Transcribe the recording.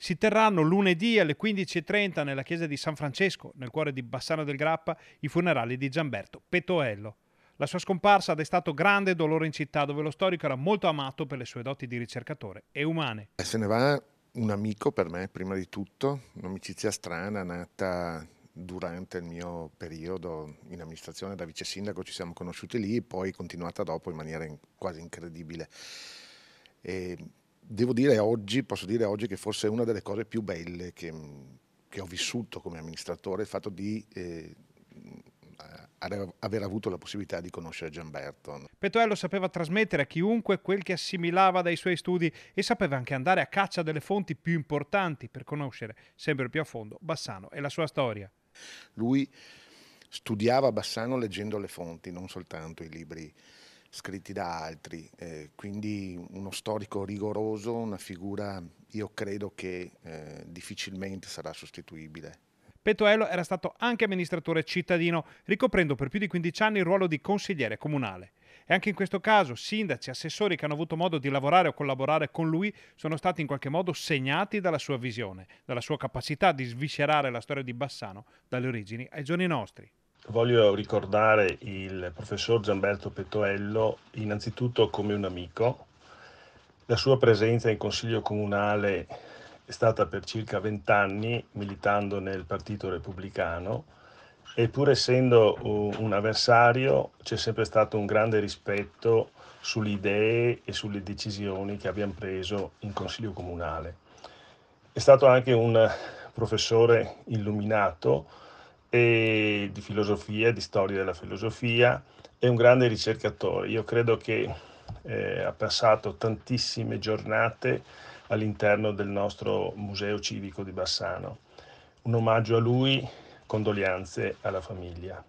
si terranno lunedì alle 15.30 nella chiesa di San Francesco, nel cuore di Bassano del Grappa, i funerali di Gianberto Petoello. La sua scomparsa ha destato grande dolore in città, dove lo storico era molto amato per le sue doti di ricercatore e umane. Eh, se ne va un amico per me, prima di tutto, un'amicizia strana nata durante il mio periodo in amministrazione da vice sindaco, ci siamo conosciuti lì, poi continuata dopo in maniera quasi incredibile. E devo dire oggi, posso dire oggi che forse è una delle cose più belle che, che ho vissuto come amministratore, il fatto di eh, aver avuto la possibilità di conoscere Gianberto. Pettoello sapeva trasmettere a chiunque quel che assimilava dai suoi studi e sapeva anche andare a caccia delle fonti più importanti per conoscere sempre più a fondo Bassano e la sua storia. Lui studiava Bassano leggendo le fonti, non soltanto i libri scritti da altri, eh, quindi uno storico rigoroso, una figura io credo che eh, difficilmente sarà sostituibile. Petuello era stato anche amministratore cittadino, ricoprendo per più di 15 anni il ruolo di consigliere comunale. E anche in questo caso sindaci e assessori che hanno avuto modo di lavorare o collaborare con lui sono stati in qualche modo segnati dalla sua visione, dalla sua capacità di sviscerare la storia di Bassano dalle origini ai giorni nostri voglio ricordare il professor Gianberto Pettoello innanzitutto come un amico. La sua presenza in Consiglio Comunale è stata per circa vent'anni militando nel Partito Repubblicano e pur essendo un avversario c'è sempre stato un grande rispetto sulle idee e sulle decisioni che abbiamo preso in Consiglio Comunale. È stato anche un professore illuminato e di filosofia, di storia della filosofia, è un grande ricercatore. Io credo che eh, ha passato tantissime giornate all'interno del nostro museo civico di Bassano. Un omaggio a lui, condoglianze alla famiglia.